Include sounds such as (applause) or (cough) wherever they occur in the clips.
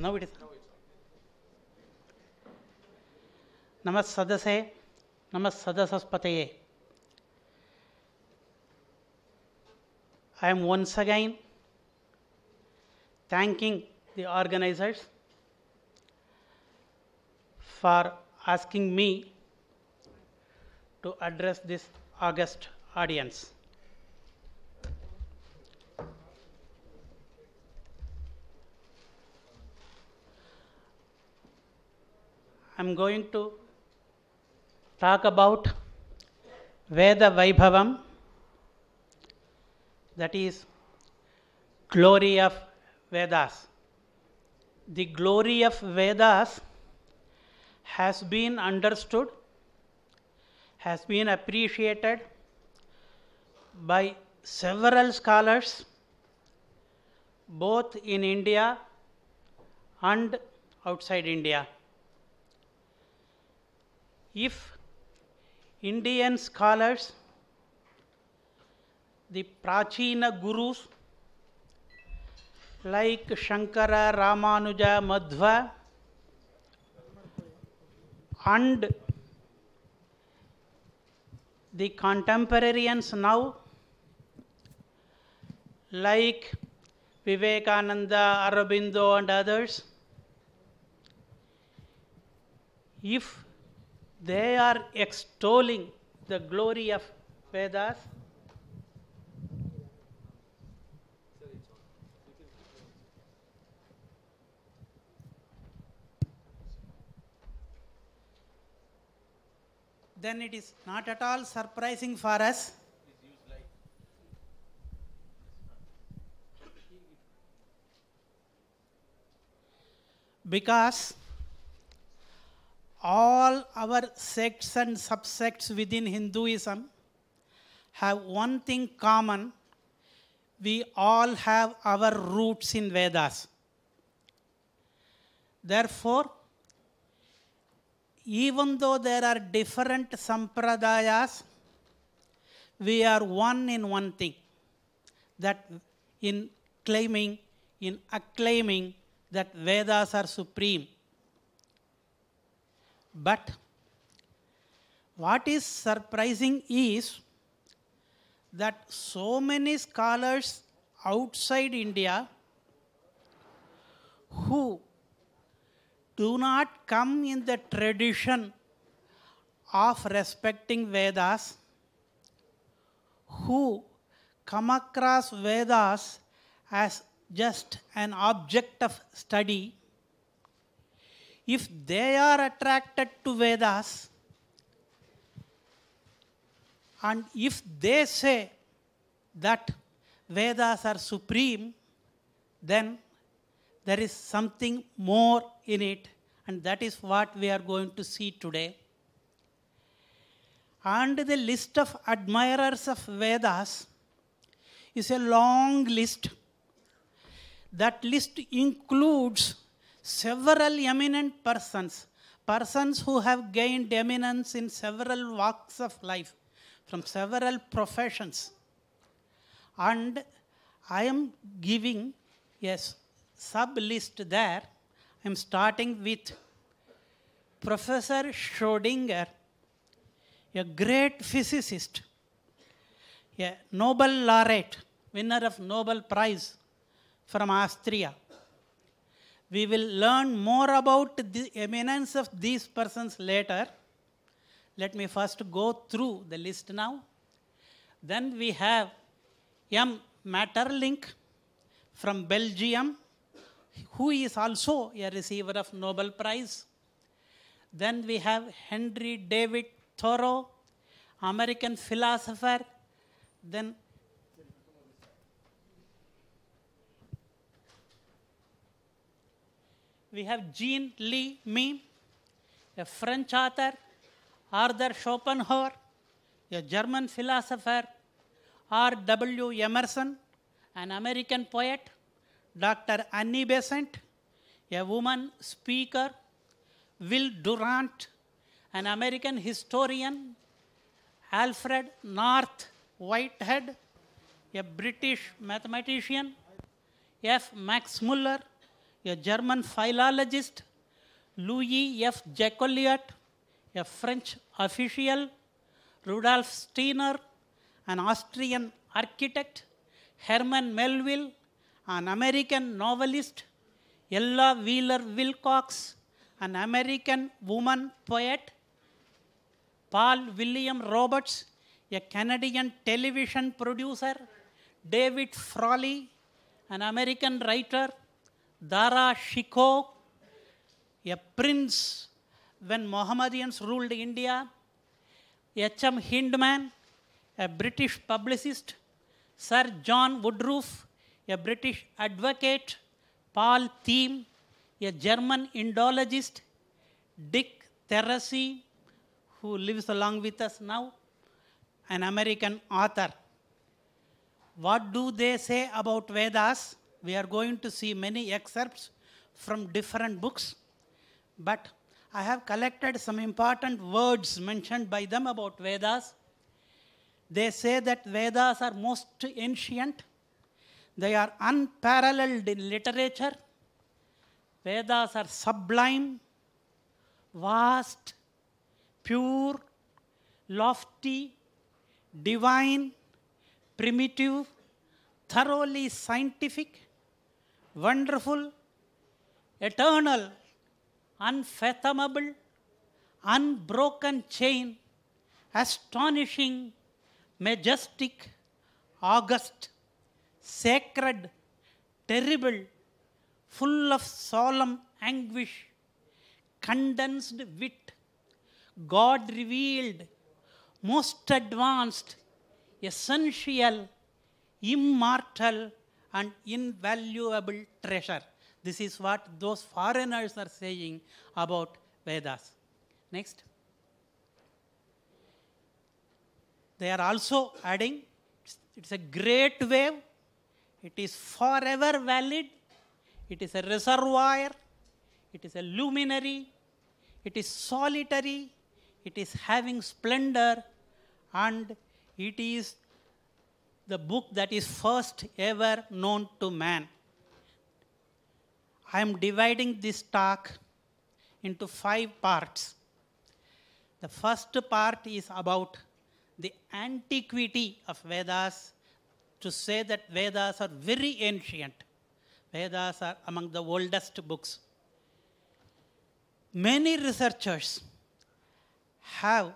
now it is नमः सदसे नमः I am once again thanking the organizers for asking me to address this august audience. I'm going to talk about Veda Vaibhavam, that is, glory of Vedas. The glory of Vedas has been understood, has been appreciated by several scholars, both in India and outside India if Indian scholars, the Prachina gurus like Shankara, Ramanuja, Madhva, and the contemporaries now like Vivekananda, Aurobindo and others, if they are extolling the glory of Vedas. Then it is not at all surprising for us. Because all our sects and subsects within Hinduism have one thing common we all have our roots in Vedas. Therefore, even though there are different sampradayas, we are one in one thing that in claiming, in acclaiming that Vedas are supreme but what is surprising is that so many scholars outside India who do not come in the tradition of respecting Vedas, who come across Vedas as just an object of study, if they are attracted to Vedas, and if they say that Vedas are supreme, then there is something more in it, and that is what we are going to see today. And the list of admirers of Vedas is a long list. That list includes several eminent persons, persons who have gained eminence in several walks of life, from several professions. And I am giving a sub list there. I am starting with Professor Schrodinger, a great physicist, a Nobel laureate, winner of Nobel Prize from Austria we will learn more about the eminence of these persons later. Let me first go through the list now. Then we have M. Matterlink from Belgium, who is also a receiver of Nobel Prize. Then we have Henry David Thoreau, American philosopher. Then we have Jean Lee Mime, a French author, Arthur Schopenhauer, a German philosopher, R.W. Emerson, an American poet, Dr. Annie Besant, a woman speaker, Will Durant, an American historian, Alfred North Whitehead, a British mathematician, F. Max Muller, a German philologist, Louis F. Jacoliot, a French official, Rudolf Steiner, an Austrian architect, Herman Melville, an American novelist, Ella Wheeler Wilcox, an American woman poet, Paul William Roberts, a Canadian television producer, David Frawley, an American writer, Dara Shikoh, a prince when Mohammedans ruled India, H.M. Hindman, a British publicist, Sir John Woodruff, a British advocate, Paul Thiem, a German Indologist, Dick Teresi, who lives along with us now, an American author. What do they say about Vedas? we are going to see many excerpts from different books, but I have collected some important words mentioned by them about Vedas. They say that Vedas are most ancient. They are unparalleled in literature. Vedas are sublime, vast, pure, lofty, divine, primitive, thoroughly scientific, wonderful, eternal, unfathomable, unbroken chain, astonishing, majestic, august, sacred, terrible, full of solemn anguish, condensed wit, God revealed, most advanced, essential, immortal, and invaluable treasure. This is what those foreigners are saying about Vedas. Next. They are also adding it's a great wave, it is forever valid, it is a reservoir, it is a luminary, it is solitary, it is having splendor, and it is the book that is first ever known to man. I am dividing this talk into five parts. The first part is about the antiquity of Vedas, to say that Vedas are very ancient. Vedas are among the oldest books. Many researchers have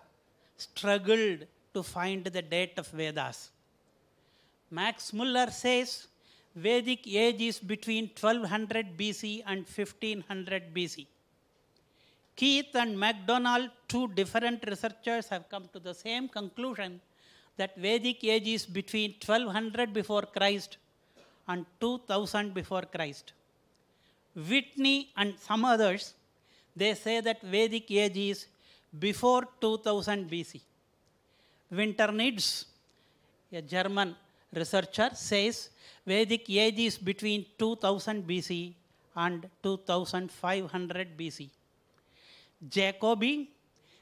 struggled to find the date of Vedas. Max Muller says Vedic age is between 1200 BC and 1500 BC. Keith and MacDonald, two different researchers, have come to the same conclusion that Vedic age is between 1200 before Christ and 2000 before Christ. Whitney and some others, they say that Vedic age is before 2000 BC. Winter needs a German researcher says Vedic age is between 2000 BC and 2500 BC. Jacobi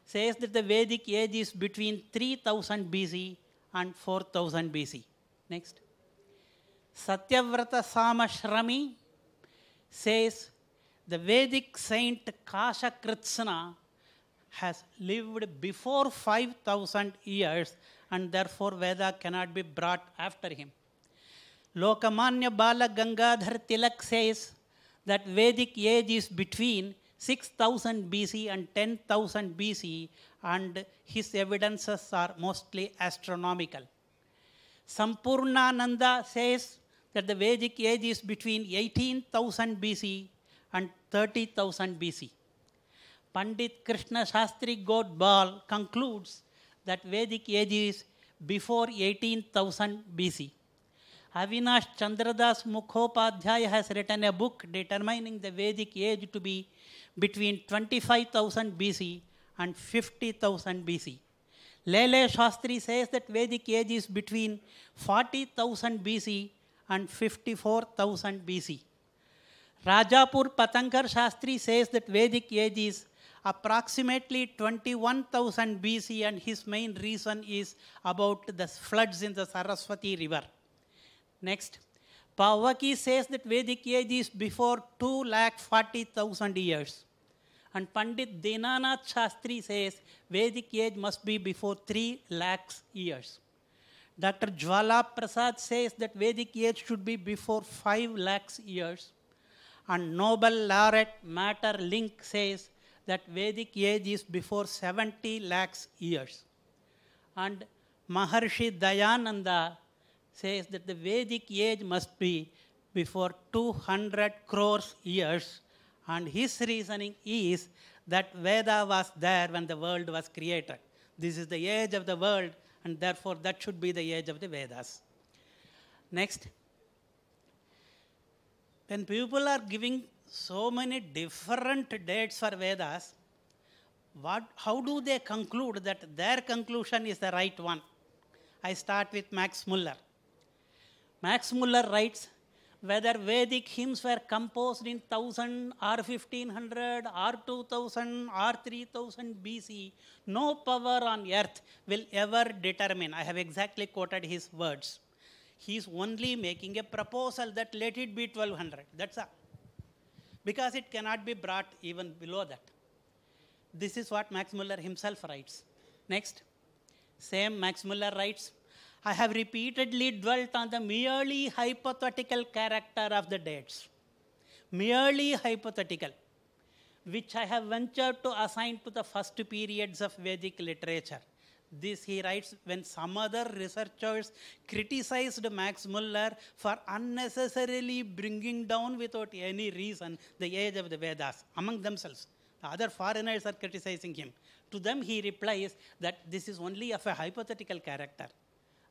says that the Vedic age is between 3000 BC and 4000 BC. Next. Satyavrata Samashrami says the Vedic saint Kasha Krishna has lived before 5000 years and therefore Veda cannot be brought after him. Lokamanya Bala Gangadhar Tilak says that Vedic age is between 6000 BC and 10,000 BC, and his evidences are mostly astronomical. Sampurnananda says that the Vedic age is between 18,000 BC and 30,000 BC. Pandit Krishna Shastri Godbal concludes that Vedic age is before 18,000 BC. Avinash Chandradas Mukhopadhyaya has written a book determining the Vedic age to be between 25,000 BC and 50,000 BC. Lele Shastri says that Vedic age is between 40,000 BC and 54,000 BC. Rajapur Patankar Shastri says that Vedic age is approximately 21,000 BC and his main reason is about the floods in the Saraswati river. Next, Pavaki says that Vedic age is before 2,40,000 years. And Pandit Dinanath Shastri says Vedic age must be before 3 lakhs years. Dr. Jwala Prasad says that Vedic age should be before 5 lakhs years. And Nobel laureate Matter Link says that Vedic age is before 70 lakhs years. And Maharshi Dayananda says that the Vedic age must be before 200 crores years. And his reasoning is that Veda was there when the world was created. This is the age of the world, and therefore that should be the age of the Vedas. Next. When people are giving so many different dates for Vedas, what, how do they conclude that their conclusion is the right one? I start with Max Muller. Max Muller writes whether Vedic hymns were composed in 1000 or 1500 or 2000 or 3000 BC, no power on earth will ever determine. I have exactly quoted his words. He is only making a proposal that let it be 1200. That's all because it cannot be brought even below that. This is what Max Muller himself writes. Next, same Max Muller writes, I have repeatedly dwelt on the merely hypothetical character of the dates, merely hypothetical, which I have ventured to assign to the first periods of Vedic literature this he writes when some other researchers criticized max muller for unnecessarily bringing down without any reason the age of the vedas among themselves the other foreigners are criticizing him to them he replies that this is only of a hypothetical character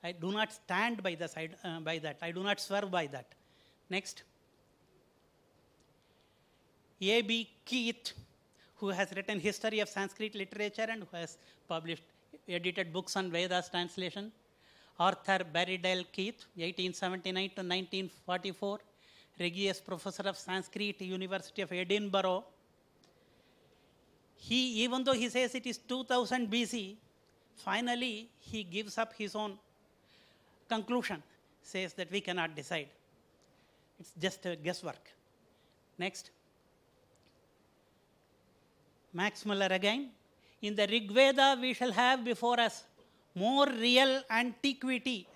i do not stand by the side uh, by that i do not swear by that next ab keith who has written history of sanskrit literature and who has published edited books on Vedas translation. Arthur Berrydale Keith, 1879 to 1944, Regius Professor of Sanskrit, University of Edinburgh. He, even though he says it is 2000 BC, finally he gives up his own conclusion, says that we cannot decide. It's just a guesswork. Next. Max Muller again, in the Rig Veda, we shall have before us more real antiquity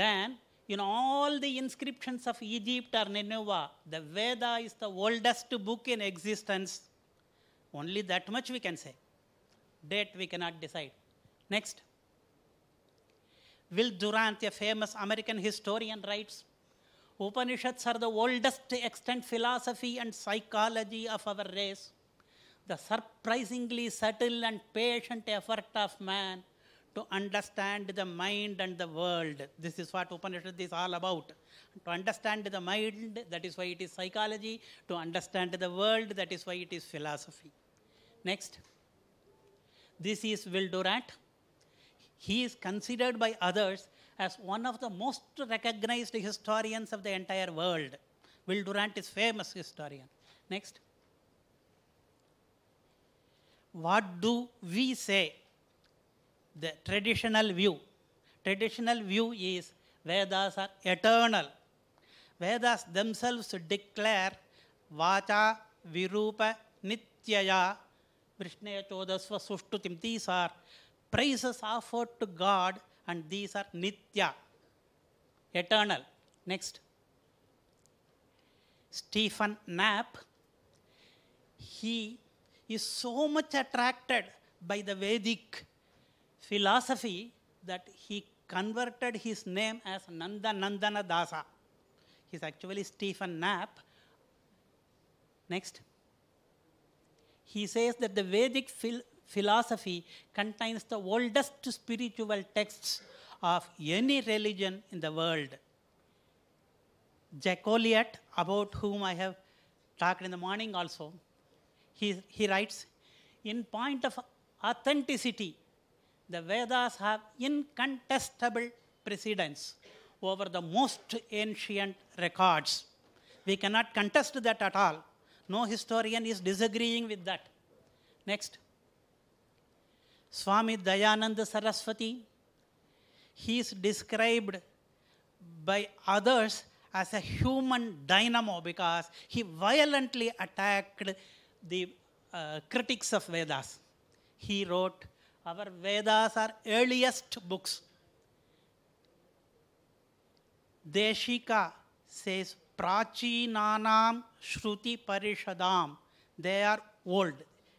than in all the inscriptions of Egypt or Nineveh. The Veda is the oldest book in existence. Only that much we can say. Date we cannot decide. Next. Will Durant, a famous American historian, writes Upanishads are the oldest extant philosophy and psychology of our race the surprisingly subtle and patient effort of man to understand the mind and the world. This is what Upanishad is all about. To understand the mind, that is why it is psychology. To understand the world, that is why it is philosophy. Next. This is Will Durant. He is considered by others as one of the most recognized historians of the entire world. Will Durant is famous historian. Next what do we say? The traditional view. Traditional view is Vedas are eternal. Vedas themselves declare Vacha Virupa Nityaya Vrishneya Chodasva Sushtutim. These are praises offered to God and these are Nitya, eternal. Next. Stephen Knapp, he is so much attracted by the Vedic philosophy that he converted his name as Nanda Nandana Dasa. He's actually Stephen Knapp. Next. He says that the Vedic phil philosophy contains the oldest spiritual texts of any religion in the world. Jack about whom I have talked in the morning also, he, he writes, in point of authenticity, the Vedas have incontestable precedence over the most ancient records. We cannot contest that at all. No historian is disagreeing with that. Next. Swami Dayananda Saraswati, he is described by others as a human dynamo because he violently attacked the uh, critics of Vedas. He wrote, Our Vedas are earliest books. Deshika says, Prachinanam Shruti Parishadam. They are old,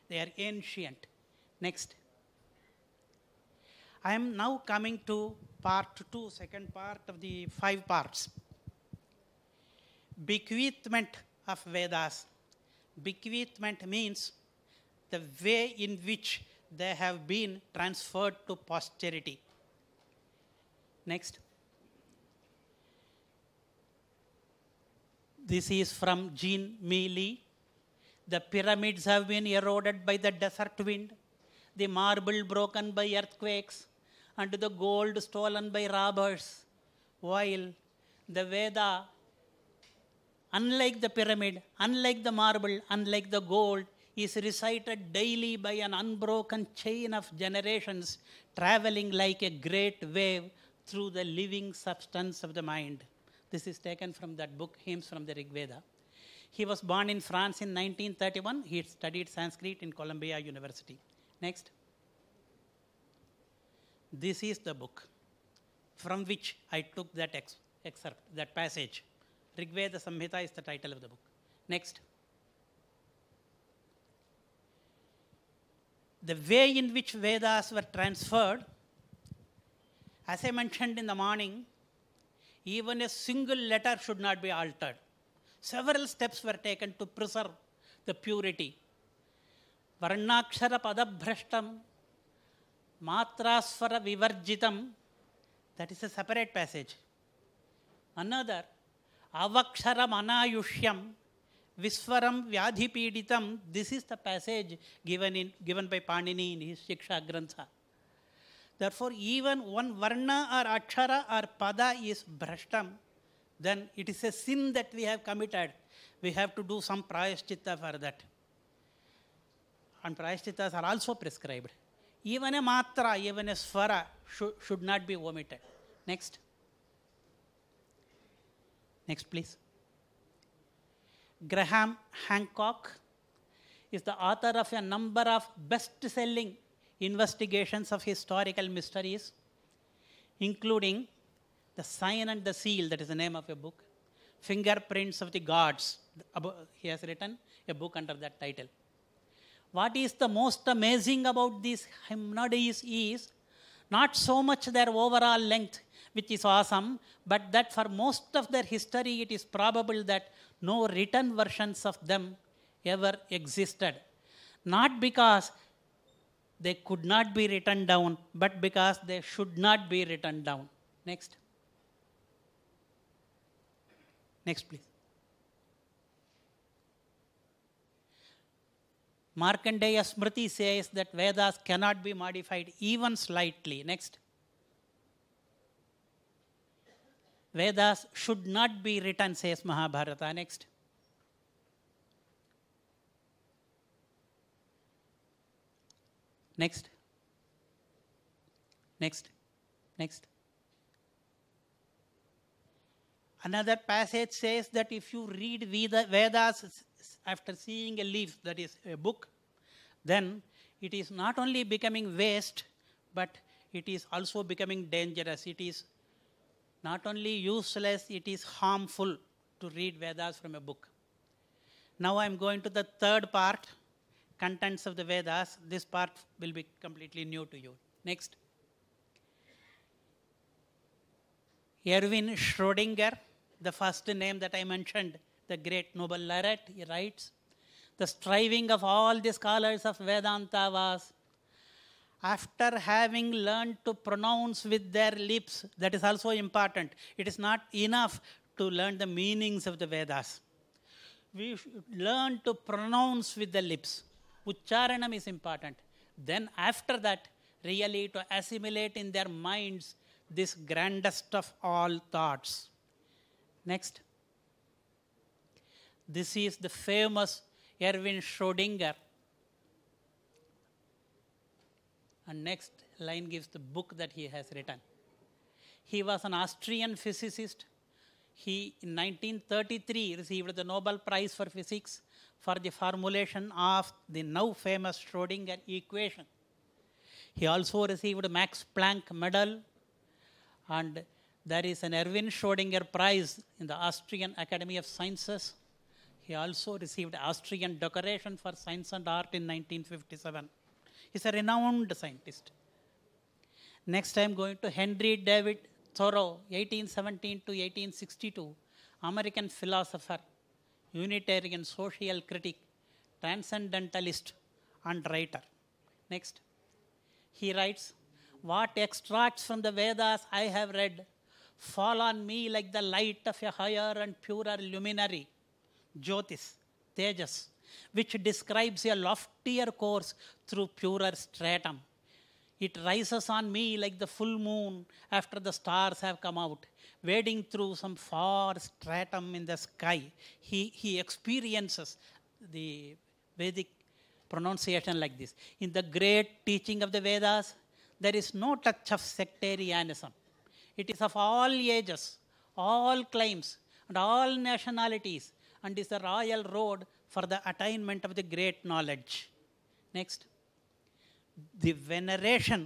they are ancient. Next. I am now coming to part two, second part of the five parts. Bequeathment of Vedas Bequeathment means the way in which they have been transferred to posterity. Next. This is from Jean Mealy. The pyramids have been eroded by the desert wind, the marble broken by earthquakes, and the gold stolen by robbers, while the Veda unlike the pyramid, unlike the marble, unlike the gold, is recited daily by an unbroken chain of generations traveling like a great wave through the living substance of the mind. This is taken from that book, Hymns from the Rig Veda. He was born in France in 1931. He studied Sanskrit in Columbia University. Next. This is the book from which I took that ex excerpt, that passage. Rigveda Samhita is the title of the book. Next. The way in which Vedas were transferred, as I mentioned in the morning, even a single letter should not be altered. Several steps were taken to preserve the purity. Varnakshara Padabhrashtam, Matrasvara Vivarjitam, that is a separate passage. Another, avaksharamanayushyam Viswaram Vyadhipiditam. This is the passage given, in, given by Panini in his Shiksha Grantha. Therefore, even one varna or akshara or pada is brashtam, then it is a sin that we have committed. We have to do some prayaschitta for that. And prayashchittas are also prescribed. Even a matra, even a swara should, should not be omitted. Next. Next, please. Graham Hancock is the author of a number of best-selling investigations of historical mysteries, including The Sign and the Seal, that is the name of a book, Fingerprints of the Gods, he has written a book under that title. What is the most amazing about these hymnodies is not so much their overall length, which is awesome, but that for most of their history, it is probable that no written versions of them ever existed. Not because they could not be written down, but because they should not be written down. Next. Next, please. Markandeya Smriti says that Vedas cannot be modified even slightly. Next. Vedas should not be written, says Mahabharata. Next. Next. Next. Next. Another passage says that if you read Vedas after seeing a leaf, that is a book, then it is not only becoming waste, but it is also becoming dangerous. It is not only useless, it is harmful to read Vedas from a book. Now I'm going to the third part, contents of the Vedas. This part will be completely new to you. Next. Erwin Schrödinger, the first name that I mentioned, the great Nobel laureate, he writes, the striving of all the scholars of Vedanta was after having learned to pronounce with their lips. That is also important. It is not enough to learn the meanings of the Vedas. We learn to pronounce with the lips. Ucharanam is important. Then, after that, really to assimilate in their minds this grandest of all thoughts. Next. This is the famous Erwin Schrodinger And next line gives the book that he has written. He was an Austrian physicist. He, in 1933, received the Nobel Prize for Physics for the formulation of the now famous Schrodinger equation. He also received Max Planck Medal, and there is an Erwin Schrodinger Prize in the Austrian Academy of Sciences. He also received Austrian Decoration for Science and Art in 1957. He's a renowned scientist. Next, I'm going to Henry David Thoreau, 1817 to 1862, American philosopher, Unitarian social critic, transcendentalist, and writer. Next, he writes, What extracts from the Vedas I have read fall on me like the light of a higher and purer luminary, Jyotis, Tejas, which describes a loftier course through purer stratum. It rises on me like the full moon after the stars have come out, wading through some far stratum in the sky. He, he experiences the Vedic pronunciation like this. In the great teaching of the Vedas, there is no touch of sectarianism. It is of all ages, all claims, and all nationalities, and is the royal road for the attainment of the great knowledge. Next, the veneration,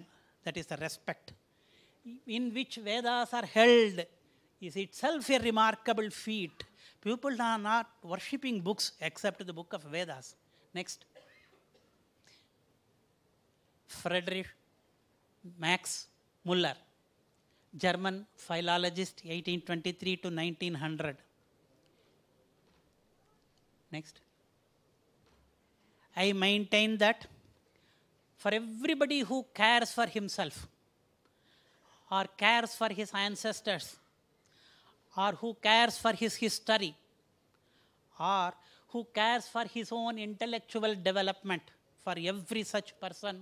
that is the respect, in which Vedas are held is itself a remarkable feat. People are not worshipping books except the book of Vedas. Next. Frederick Max Muller, German philologist, 1823 to 1900. Next. I maintain that for everybody who cares for himself or cares for his ancestors or who cares for his history or who cares for his own intellectual development, for every such person,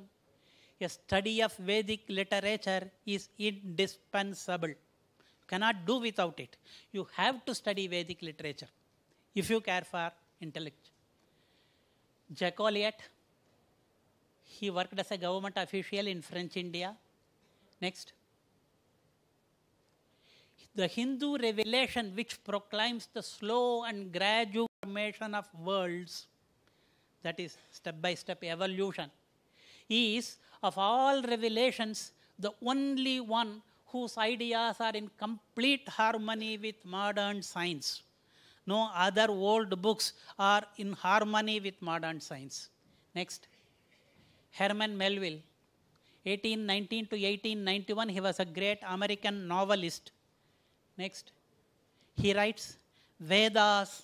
a study of Vedic literature is indispensable. You cannot do without it. You have to study Vedic literature if you care for intellect. Jacoliet, he worked as a government official in French India. Next. The Hindu revelation which proclaims the slow and gradual formation of worlds, that is step-by-step -step evolution, is of all revelations the only one whose ideas are in complete harmony with modern science. No other old books are in harmony with modern science. Next. Herman Melville. 1819 to 1891, he was a great American novelist. Next. He writes Vedas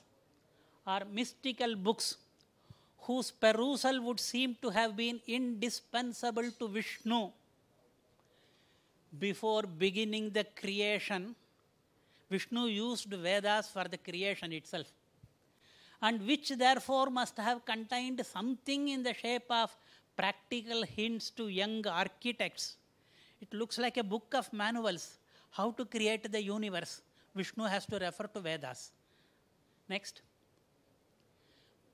are mystical books whose perusal would seem to have been indispensable to Vishnu before beginning the creation Vishnu used Vedas for the creation itself, and which therefore must have contained something in the shape of practical hints to young architects. It looks like a book of manuals how to create the universe. Vishnu has to refer to Vedas. Next.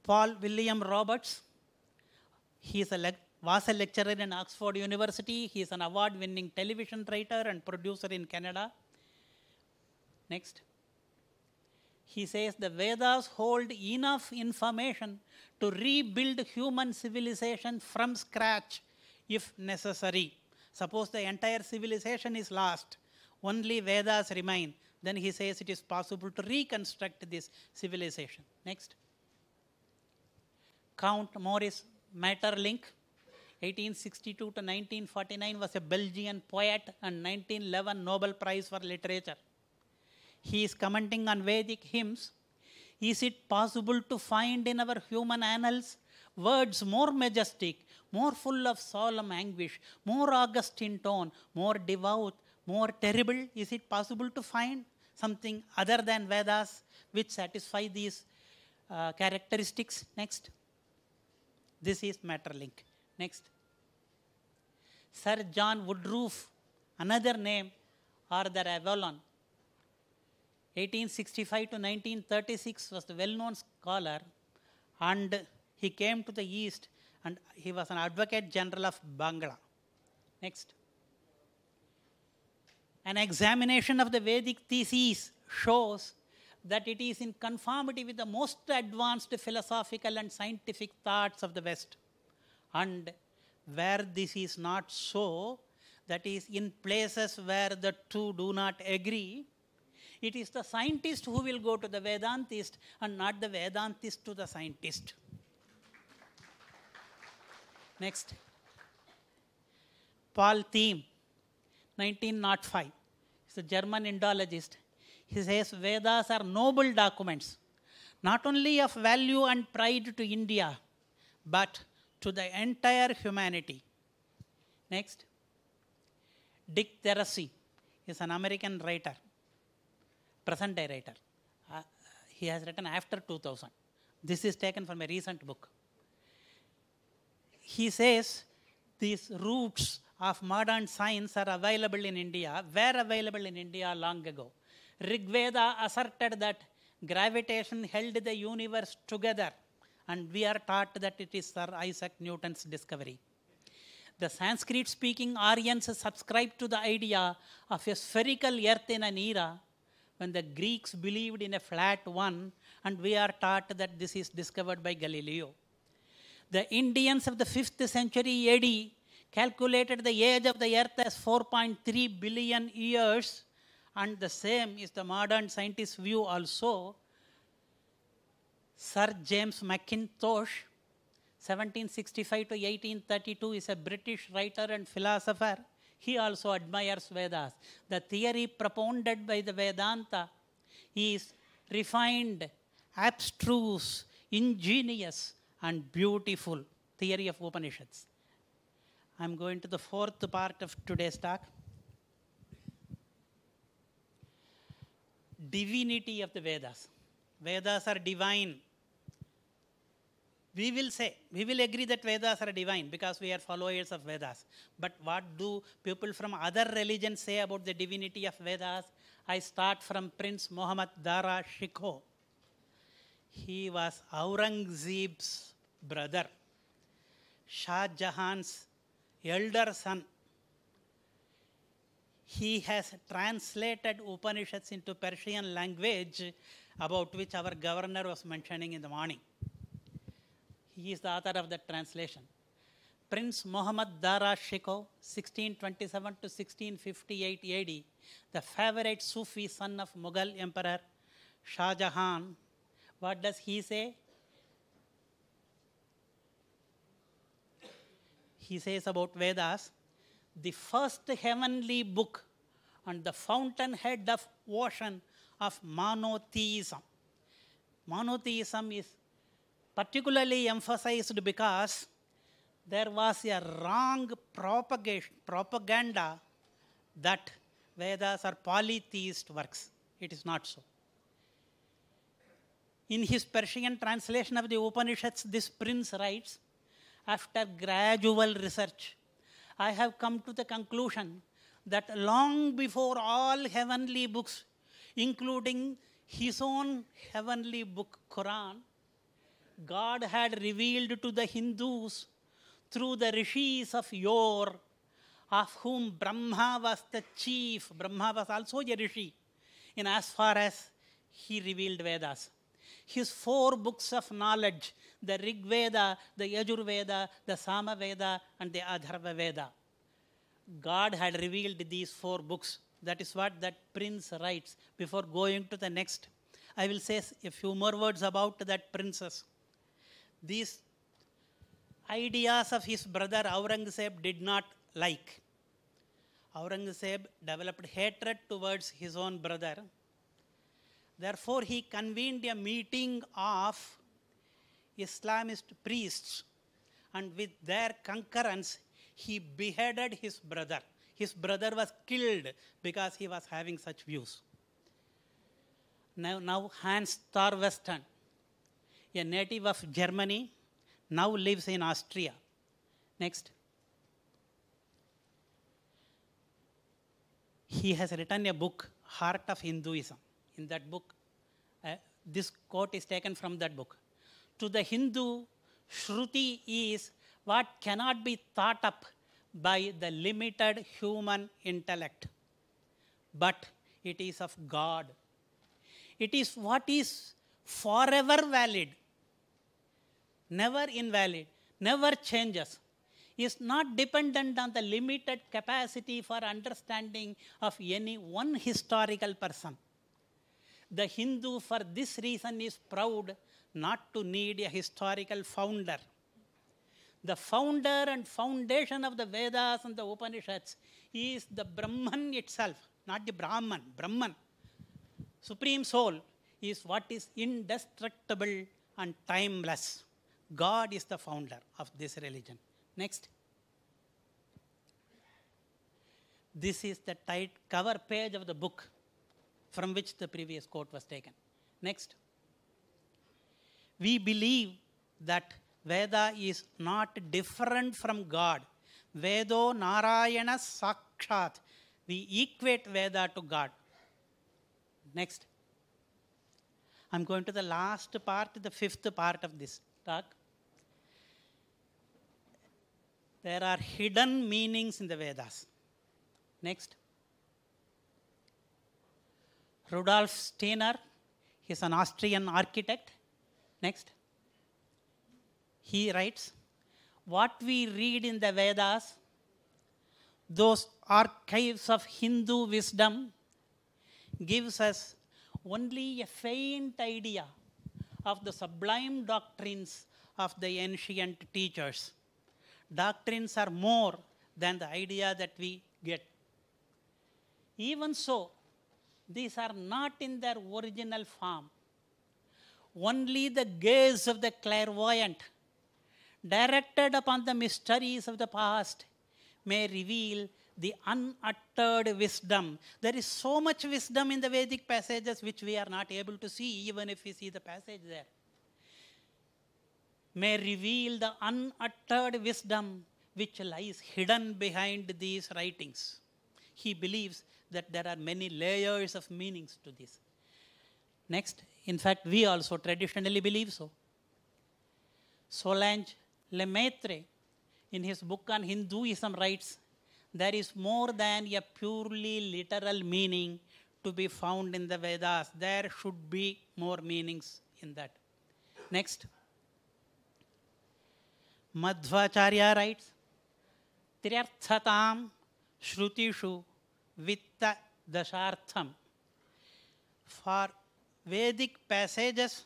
Paul William Roberts. He is a le- was a lecturer in Oxford University. He is an award winning television writer and producer in Canada. Next. He says the Vedas hold enough information to rebuild human civilization from scratch if necessary. Suppose the entire civilization is lost, only Vedas remain. Then he says it is possible to reconstruct this civilization. Next. Count Maurice Maeterlinck, 1862 to 1949, was a Belgian poet and 1911 Nobel Prize for Literature. He is commenting on Vedic hymns. Is it possible to find in our human annals words more majestic, more full of solemn anguish, more august in tone, more devout, more terrible? Is it possible to find something other than Vedas which satisfy these uh, characteristics? Next. This is Matterlink. Next. Sir John Woodroof, another name, Arthur Avalon, 1865 to 1936 was the well-known scholar and he came to the East and he was an advocate general of Bangla. Next. An examination of the Vedic theses shows that it is in conformity with the most advanced philosophical and scientific thoughts of the West. And where this is not so, that is, in places where the two do not agree, it is the scientist who will go to the Vedantist and not the Vedantist to the scientist. Next. Paul Thiem, 1905. He's a German Indologist. He says Vedas are noble documents, not only of value and pride to India, but to the entire humanity. Next. Dick Teresi is an American writer present day writer. Uh, he has written after 2000. This is taken from a recent book. He says these roots of modern science are available in India, were available in India long ago. Rigveda asserted that gravitation held the universe together, and we are taught that it is Sir Isaac Newton's discovery. The Sanskrit speaking Aryans subscribed to the idea of a spherical earth in an era when the Greeks believed in a flat one, and we are taught that this is discovered by Galileo. The Indians of the 5th century AD calculated the age of the earth as 4.3 billion years, and the same is the modern scientist's view also. Sir James Mackintosh, 1765 to 1832, is a British writer and philosopher he also admires Vedas. The theory propounded by the Vedanta is refined, abstruse, ingenious, and beautiful theory of Upanishads. I'm going to the fourth part of today's talk. Divinity of the Vedas. Vedas are divine. We will say, we will agree that Vedas are divine because we are followers of Vedas. But what do people from other religions say about the divinity of Vedas? I start from Prince Muhammad Dara Shikho. He was Aurangzeb's brother, Shah Jahan's elder son. He has translated Upanishads into Persian language about which our governor was mentioning in the morning. He is the author of that translation. Prince Mohammad Dara Shikoh, 1627 to 1658 AD, the favorite Sufi son of Mughal Emperor Shah Jahan, what does he say? He says about Vedas, the first heavenly book and the fountainhead of ocean of monotheism. Monotheism is particularly emphasized because there was a wrong propaganda that Vedas are polytheist works. It is not so. In his Persian translation of the Upanishads, this prince writes, after gradual research, I have come to the conclusion that long before all heavenly books, including his own heavenly book, Quran, God had revealed to the Hindus through the rishis of yore, of whom Brahma was the chief. Brahma was also a rishi, in as far as he revealed Vedas. His four books of knowledge the Rig Veda, the Yajurveda, the Samaveda, and the Adharva Veda. God had revealed these four books. That is what that prince writes. Before going to the next, I will say a few more words about that princess these ideas of his brother Aurangzeb did not like. Aurangzeb developed hatred towards his own brother. Therefore, he convened a meeting of Islamist priests, and with their concurrence, he beheaded his brother. His brother was killed because he was having such views. Now, now Hans Thorweston, a native of Germany, now lives in Austria. Next. He has written a book, Heart of Hinduism. In that book, uh, this quote is taken from that book. To the Hindu, Shruti is what cannot be thought up by the limited human intellect, but it is of God. It is what is forever valid never invalid, never changes, is not dependent on the limited capacity for understanding of any one historical person. The Hindu, for this reason, is proud not to need a historical founder. The founder and foundation of the Vedas and the Upanishads is the Brahman itself, not the Brahman, Brahman. Supreme Soul is what is indestructible and timeless. God is the founder of this religion. Next. This is the tight cover page of the book from which the previous quote was taken. Next. We believe that Veda is not different from God. Vedo Narayana Sakshat. We equate Veda to God. Next. I'm going to the last part, the fifth part of this talk. There are hidden meanings in the Vedas. Next. Rudolf Steiner, he's an Austrian architect. Next. He writes, What we read in the Vedas, those archives of Hindu wisdom, gives us only a faint idea of the sublime doctrines of the ancient teachers doctrines are more than the idea that we get. Even so, these are not in their original form. Only the gaze of the clairvoyant, directed upon the mysteries of the past, may reveal the unuttered wisdom. There is so much wisdom in the Vedic passages which we are not able to see, even if we see the passage there may reveal the unuttered wisdom which lies hidden behind these writings. He believes that there are many layers of meanings to this. Next, in fact, we also traditionally believe so. Solange Lemaitre, in his book on Hinduism, writes there is more than a purely literal meaning to be found in the Vedas. There should be more meanings in that. Next. Madhvacharya writes, Triarthatam Shrutishu Vitta dasartham." For Vedic passages,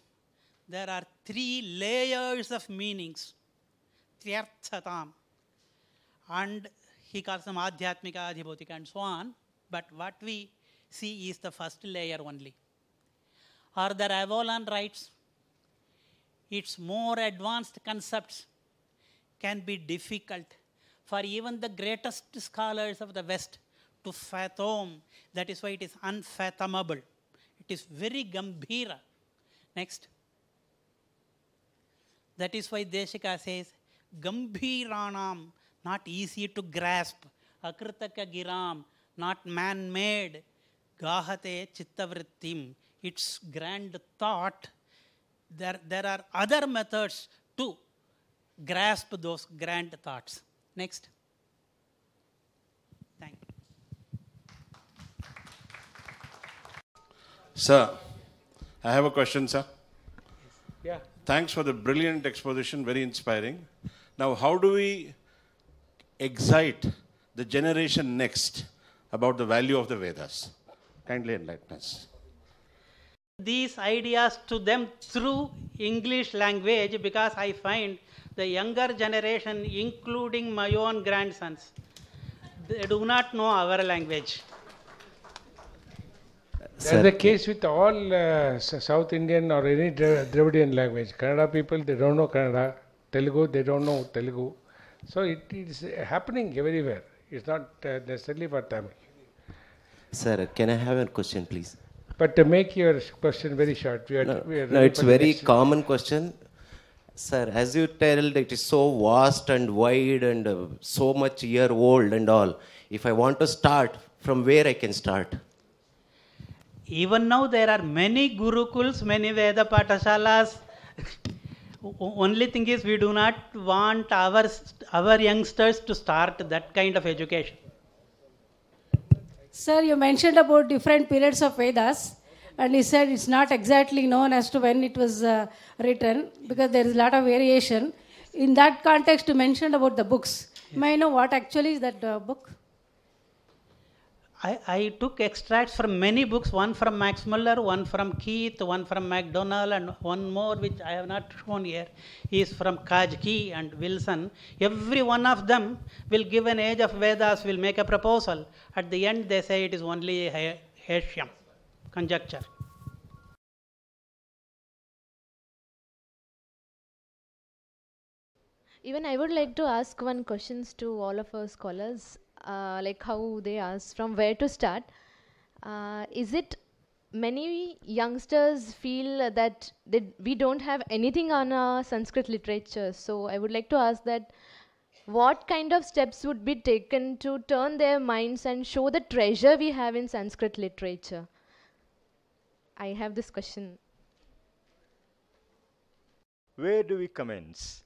there are three layers of meanings. Triarthatam. And he calls them Adhyatmika, Adhibhotika, and so on. But what we see is the first layer only. the Avalon writes, its more advanced concepts can be difficult for even the greatest scholars of the West to fathom. That is why it is unfathomable. It is very gambhira. Next. That is why Deshika says, Gambhiranam, not easy to grasp. Akritaka giram, not man made. Gahate chittavrittim, its grand thought. There, there are other methods to grasp those grand thoughts. Next. Thank you. Sir, I have a question, sir. Yeah. Thanks for the brilliant exposition, very inspiring. Now, how do we excite the generation next about the value of the Vedas? Kindly enlighten us. These ideas to them through English language because I find the younger generation, including my own grandsons, they do not know our language. That's the case with all uh, South Indian or any Dravidian language. Kannada people, they don't know Kannada. Telugu, they don't know Telugu. So it is happening everywhere. It's not uh, necessarily for Tamil. Sir, can I have a question, please? But to make your question very short, we are. No, we are no it's very question. common question. Sir, as you told, it is so vast and wide and uh, so much year old and all. If I want to start, from where I can start? Even now, there are many gurukuls, many Veda Patashalas. (laughs) Only thing is, we do not want our, our youngsters to start that kind of education. Sir, you mentioned about different periods of Vedas and he said it's not exactly known as to when it was uh, written because there is a lot of variation. In that context, you mentioned about the books. Yes. May I know what actually is that uh, book? I, I, took extracts from many books, one from Max Muller, one from Keith, one from MacDonald, and one more which I have not shown here is from Kajki and Wilson. Every one of them will give an age of Vedas, will make a proposal. At the end, they say it is only a Hesham conjecture. Even I would like to ask one questions to all of our scholars, uh, like how they ask from where to start. Uh, is it many youngsters feel that they, we don't have anything on our Sanskrit literature? So I would like to ask that what kind of steps would be taken to turn their minds and show the treasure we have in Sanskrit literature? I have this question. Where do we commence?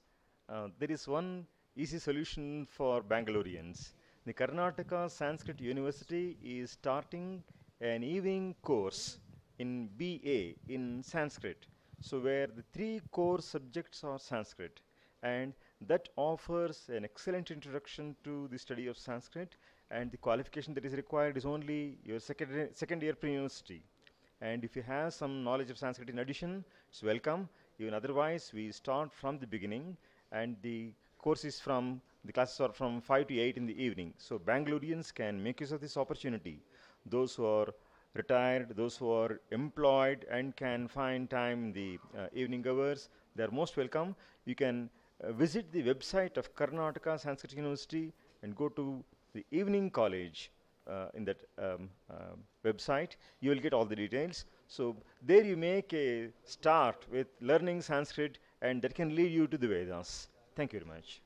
Uh, there is one easy solution for Bangaloreans. The Karnataka Sanskrit University is starting an evening course in BA in Sanskrit. So where the three core subjects are Sanskrit and that offers an excellent introduction to the study of Sanskrit and the qualification that is required is only your second, second year pre-university. And if you have some knowledge of Sanskrit in addition, it's welcome. Even otherwise, we start from the beginning, and the courses from the classes are from 5 to 8 in the evening. So Bangaloreans can make use of this opportunity. Those who are retired, those who are employed and can find time in the uh, evening hours, they are most welcome. You can uh, visit the website of Karnataka Sanskrit University and go to the evening college uh, in that um, um, website. You will get all the details. So there you make a start with learning Sanskrit and that can lead you to the Vedas. Thank you very much.